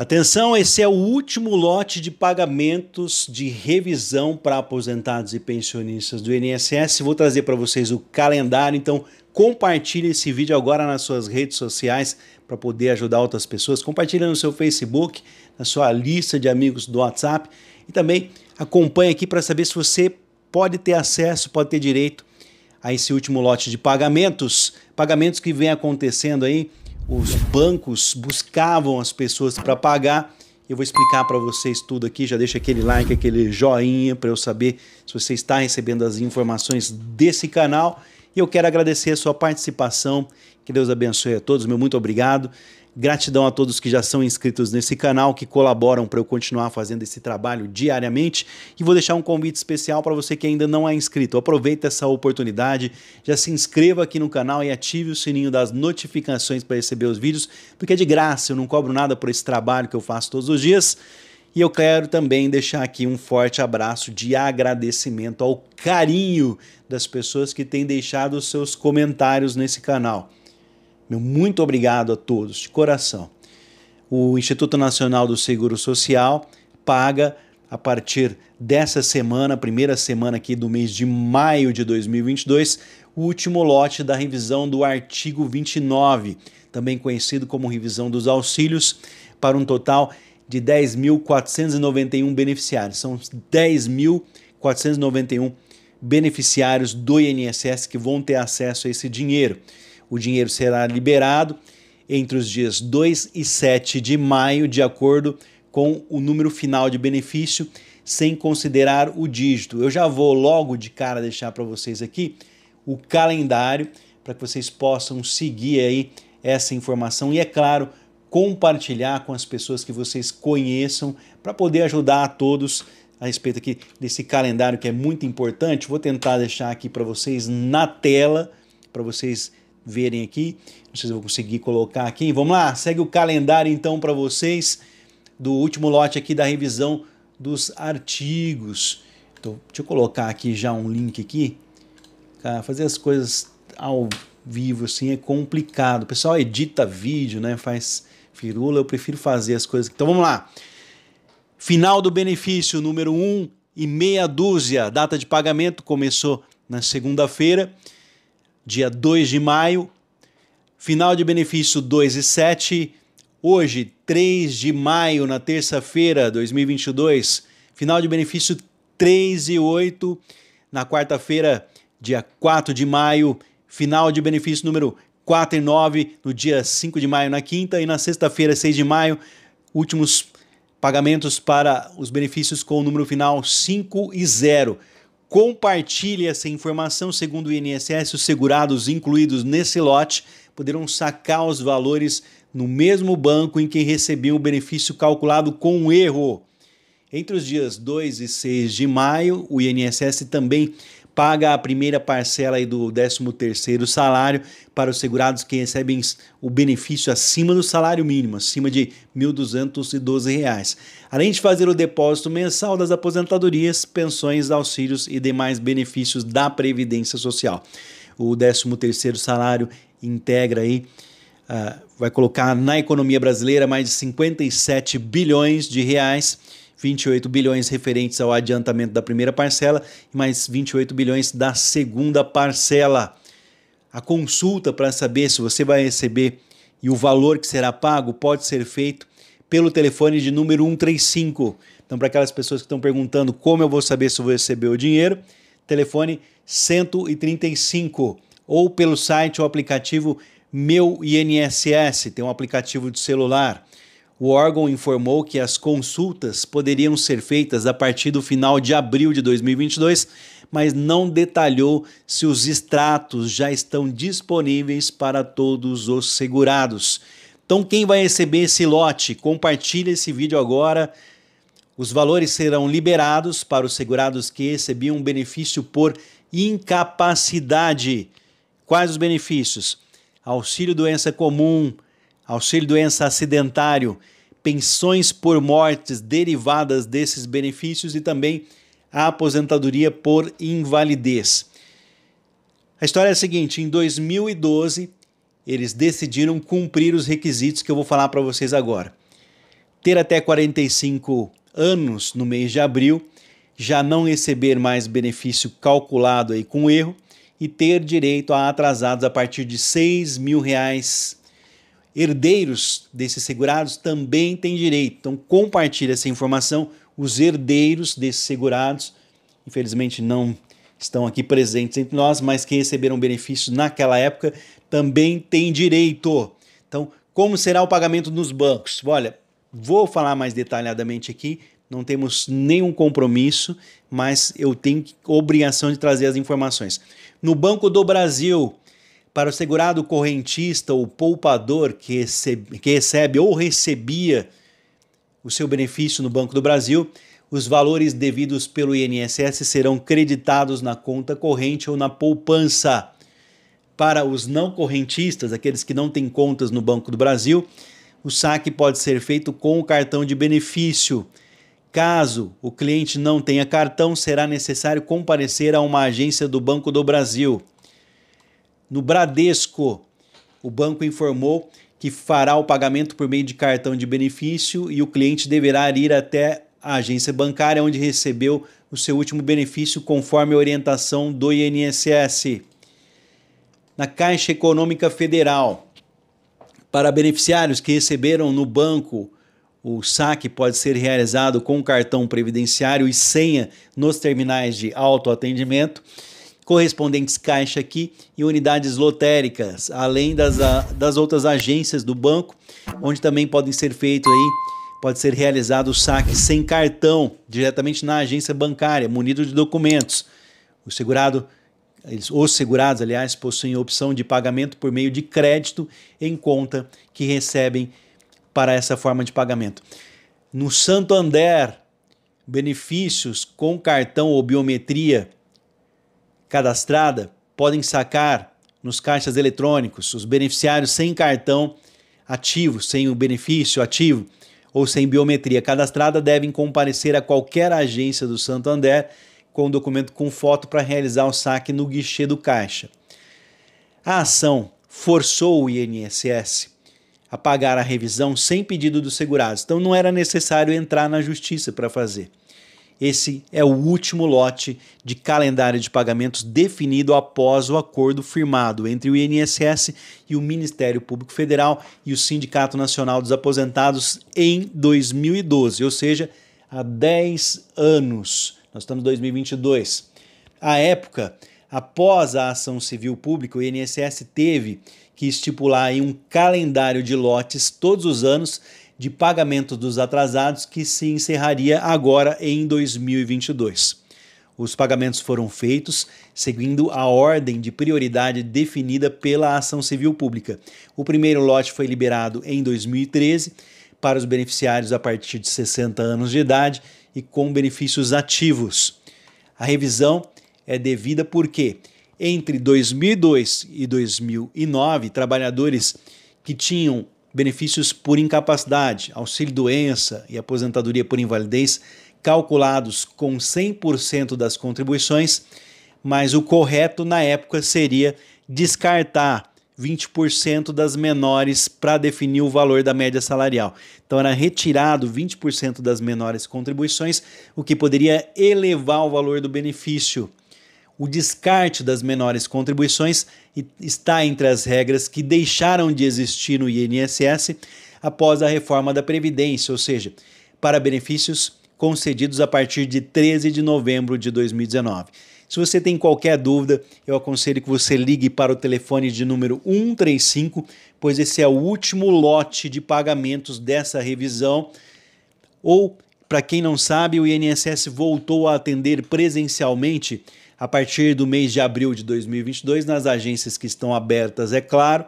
Atenção, esse é o último lote de pagamentos de revisão para aposentados e pensionistas do INSS. Vou trazer para vocês o calendário, então compartilhe esse vídeo agora nas suas redes sociais para poder ajudar outras pessoas. Compartilhe no seu Facebook, na sua lista de amigos do WhatsApp e também acompanhe aqui para saber se você pode ter acesso, pode ter direito a esse último lote de pagamentos, pagamentos que vem acontecendo aí os bancos buscavam as pessoas para pagar. Eu vou explicar para vocês tudo aqui. Já deixa aquele like, aquele joinha para eu saber se você está recebendo as informações desse canal. E eu quero agradecer a sua participação. Que Deus abençoe a todos. Meu muito obrigado. Gratidão a todos que já são inscritos nesse canal, que colaboram para eu continuar fazendo esse trabalho diariamente. E vou deixar um convite especial para você que ainda não é inscrito. Aproveita essa oportunidade, já se inscreva aqui no canal e ative o sininho das notificações para receber os vídeos, porque é de graça, eu não cobro nada por esse trabalho que eu faço todos os dias. E eu quero também deixar aqui um forte abraço de agradecimento ao carinho das pessoas que têm deixado seus comentários nesse canal. Meu muito obrigado a todos, de coração. O Instituto Nacional do Seguro Social paga a partir dessa semana, primeira semana aqui do mês de maio de 2022, o último lote da revisão do artigo 29, também conhecido como revisão dos auxílios, para um total de 10.491 beneficiários. São 10.491 beneficiários do INSS que vão ter acesso a esse dinheiro. O dinheiro será liberado entre os dias 2 e 7 de maio, de acordo com o número final de benefício, sem considerar o dígito. Eu já vou logo de cara deixar para vocês aqui o calendário para que vocês possam seguir aí essa informação e é claro, compartilhar com as pessoas que vocês conheçam para poder ajudar a todos a respeito aqui desse calendário que é muito importante. Vou tentar deixar aqui para vocês na tela para vocês verem aqui. Não sei se vou conseguir colocar aqui. Vamos lá, segue o calendário então para vocês do último lote aqui da revisão dos artigos. Então, deixa eu colocar aqui já um link aqui. Cara, fazer as coisas ao vivo assim é complicado. O pessoal edita vídeo, né? Faz firula, eu prefiro fazer as coisas. Então vamos lá. Final do benefício número 1 um, e meia dúzia. Data de pagamento começou na segunda-feira dia 2 de maio. Final de benefício 2 e 7. Hoje, 3 de maio, na terça-feira, 2022. Final de benefício 3 e 8. Na quarta-feira, dia 4 de maio. Final de benefício número 4 e 9, no dia 5 de maio, na quinta. E na sexta-feira, 6 de maio, últimos pagamentos para os benefícios com o número final 5 e 0. Compartilhe essa informação. Segundo o INSS, os segurados incluídos nesse lote poderão sacar os valores no mesmo banco em que recebeu o benefício calculado com um erro. Entre os dias 2 e 6 de maio, o INSS também paga a primeira parcela aí do 13º salário para os segurados que recebem o benefício acima do salário mínimo, acima de R$ 1.212. Além de fazer o depósito mensal das aposentadorias, pensões, auxílios e demais benefícios da Previdência Social. O 13º salário integra aí uh, vai colocar na economia brasileira mais de 57 bilhões de reais 28 bilhões referentes ao adiantamento da primeira parcela e mais 28 bilhões da segunda parcela. A consulta para saber se você vai receber e o valor que será pago pode ser feito pelo telefone de número 135. Então, para aquelas pessoas que estão perguntando como eu vou saber se eu vou receber o dinheiro, telefone 135 ou pelo site ou aplicativo Meu INSS, tem um aplicativo de celular o órgão informou que as consultas poderiam ser feitas a partir do final de abril de 2022, mas não detalhou se os extratos já estão disponíveis para todos os segurados. Então, quem vai receber esse lote, compartilhe esse vídeo agora. Os valores serão liberados para os segurados que recebiam benefício por incapacidade. Quais os benefícios? Auxílio doença comum, auxílio doença acidentário, pensões por mortes derivadas desses benefícios e também a aposentadoria por invalidez. A história é a seguinte: em 2012, eles decidiram cumprir os requisitos que eu vou falar para vocês agora. Ter até 45 anos no mês de abril, já não receber mais benefício calculado aí com erro e ter direito a atrasados a partir de 6 mil reais herdeiros desses segurados também têm direito. Então compartilhe essa informação. Os herdeiros desses segurados, infelizmente não estão aqui presentes entre nós, mas que receberam benefícios naquela época também têm direito. Então, como será o pagamento nos bancos? Olha, vou falar mais detalhadamente aqui, não temos nenhum compromisso, mas eu tenho obrigação de trazer as informações. No Banco do Brasil, para o segurado correntista ou poupador que recebe, que recebe ou recebia o seu benefício no Banco do Brasil, os valores devidos pelo INSS serão creditados na conta corrente ou na poupança. Para os não correntistas, aqueles que não têm contas no Banco do Brasil, o saque pode ser feito com o cartão de benefício. Caso o cliente não tenha cartão, será necessário comparecer a uma agência do Banco do Brasil. No Bradesco, o banco informou que fará o pagamento por meio de cartão de benefício e o cliente deverá ir até a agência bancária onde recebeu o seu último benefício conforme a orientação do INSS. Na Caixa Econômica Federal, para beneficiários que receberam no banco, o saque pode ser realizado com cartão previdenciário e senha nos terminais de autoatendimento. atendimento correspondentes caixa aqui e unidades lotéricas, além das, a, das outras agências do banco, onde também podem ser feitos aí pode ser realizado o saque sem cartão diretamente na agência bancária, munido de documentos. O segurado, eles, os segurados, aliás, possuem opção de pagamento por meio de crédito em conta que recebem para essa forma de pagamento. No Santander, benefícios com cartão ou biometria cadastrada podem sacar nos caixas eletrônicos os beneficiários sem cartão ativo, sem o benefício ativo ou sem biometria cadastrada devem comparecer a qualquer agência do Santander com o documento com foto para realizar o saque no guichê do caixa. A ação forçou o INSS a pagar a revisão sem pedido dos segurados, então não era necessário entrar na justiça para fazer. Esse é o último lote de calendário de pagamentos definido após o acordo firmado entre o INSS e o Ministério Público Federal e o Sindicato Nacional dos Aposentados em 2012, ou seja, há 10 anos. Nós estamos em 2022. À época, após a ação civil pública, o INSS teve que estipular um calendário de lotes todos os anos de pagamento dos atrasados que se encerraria agora em 2022. Os pagamentos foram feitos seguindo a ordem de prioridade definida pela Ação Civil Pública. O primeiro lote foi liberado em 2013 para os beneficiários a partir de 60 anos de idade e com benefícios ativos. A revisão é devida porque entre 2002 e 2009, trabalhadores que tinham benefícios por incapacidade, auxílio-doença e aposentadoria por invalidez calculados com 100% das contribuições, mas o correto na época seria descartar 20% das menores para definir o valor da média salarial. Então era retirado 20% das menores contribuições, o que poderia elevar o valor do benefício o descarte das menores contribuições está entre as regras que deixaram de existir no INSS após a reforma da Previdência, ou seja, para benefícios concedidos a partir de 13 de novembro de 2019. Se você tem qualquer dúvida, eu aconselho que você ligue para o telefone de número 135, pois esse é o último lote de pagamentos dessa revisão. Ou, para quem não sabe, o INSS voltou a atender presencialmente a partir do mês de abril de 2022, nas agências que estão abertas, é claro,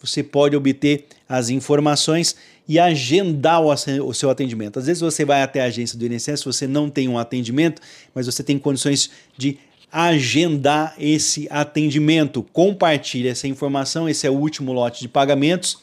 você pode obter as informações e agendar o seu atendimento. Às vezes você vai até a agência do INSS, você não tem um atendimento, mas você tem condições de agendar esse atendimento. Compartilhe essa informação, esse é o último lote de pagamentos.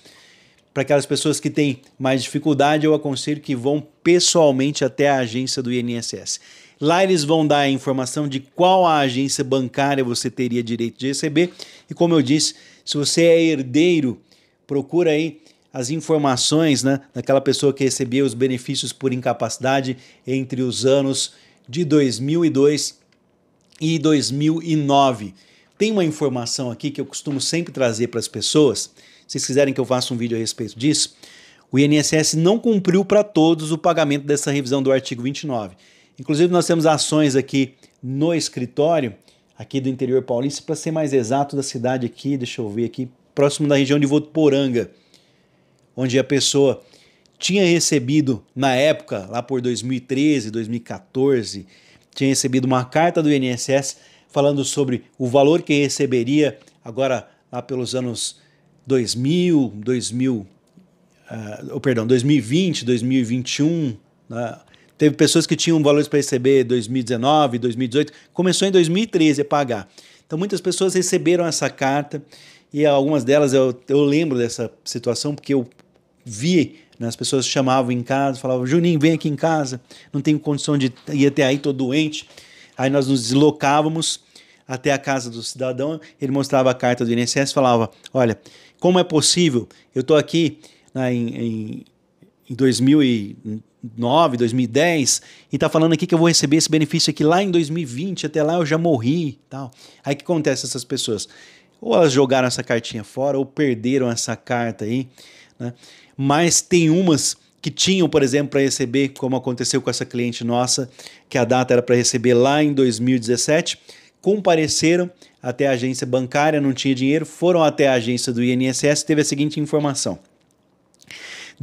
Para aquelas pessoas que têm mais dificuldade, eu aconselho que vão pessoalmente até a agência do INSS. Lá eles vão dar a informação de qual a agência bancária você teria direito de receber. E como eu disse, se você é herdeiro, procura aí as informações né, daquela pessoa que recebia os benefícios por incapacidade entre os anos de 2002 e 2009. Tem uma informação aqui que eu costumo sempre trazer para as pessoas. Se vocês quiserem que eu faça um vídeo a respeito disso, o INSS não cumpriu para todos o pagamento dessa revisão do artigo 29. Inclusive, nós temos ações aqui no escritório, aqui do interior paulista, para ser mais exato, da cidade aqui, deixa eu ver aqui, próximo da região de Votuporanga, onde a pessoa tinha recebido, na época, lá por 2013, 2014, tinha recebido uma carta do INSS falando sobre o valor que receberia agora lá pelos anos 2000, 2000, uh, perdão, 2020, 2021, Teve pessoas que tinham valores para receber 2019, 2018, começou em 2013 a pagar. Então muitas pessoas receberam essa carta e algumas delas eu, eu lembro dessa situação porque eu vi né, as pessoas chamavam em casa, falavam: Juninho, vem aqui em casa, não tenho condição de ir até aí, estou doente. Aí nós nos deslocávamos até a casa do cidadão, ele mostrava a carta do INSS e falava: Olha, como é possível? Eu estou aqui na né, em, em 2009, 2010 e tá falando aqui que eu vou receber esse benefício aqui lá em 2020, até lá eu já morri, tal. Aí que acontece essas pessoas? Ou elas jogaram essa cartinha fora ou perderam essa carta aí, né? Mas tem umas que tinham, por exemplo, para receber, como aconteceu com essa cliente nossa, que a data era para receber lá em 2017, compareceram até a agência bancária, não tinha dinheiro, foram até a agência do INSS, teve a seguinte informação: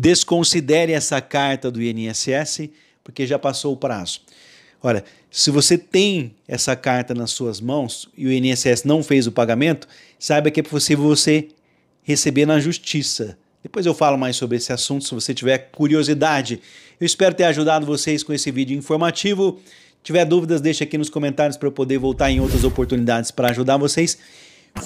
desconsidere essa carta do INSS, porque já passou o prazo. Olha, se você tem essa carta nas suas mãos e o INSS não fez o pagamento, saiba que é possível você receber na justiça. Depois eu falo mais sobre esse assunto se você tiver curiosidade. Eu espero ter ajudado vocês com esse vídeo informativo. Se tiver dúvidas, deixa aqui nos comentários para eu poder voltar em outras oportunidades para ajudar vocês.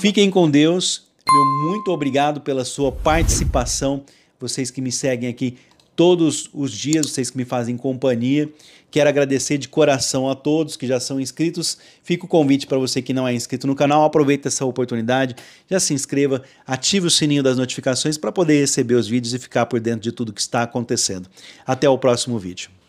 Fiquem com Deus. Meu muito obrigado pela sua participação vocês que me seguem aqui todos os dias, vocês que me fazem companhia. Quero agradecer de coração a todos que já são inscritos. Fica o convite para você que não é inscrito no canal, aproveita essa oportunidade, já se inscreva, ative o sininho das notificações para poder receber os vídeos e ficar por dentro de tudo que está acontecendo. Até o próximo vídeo.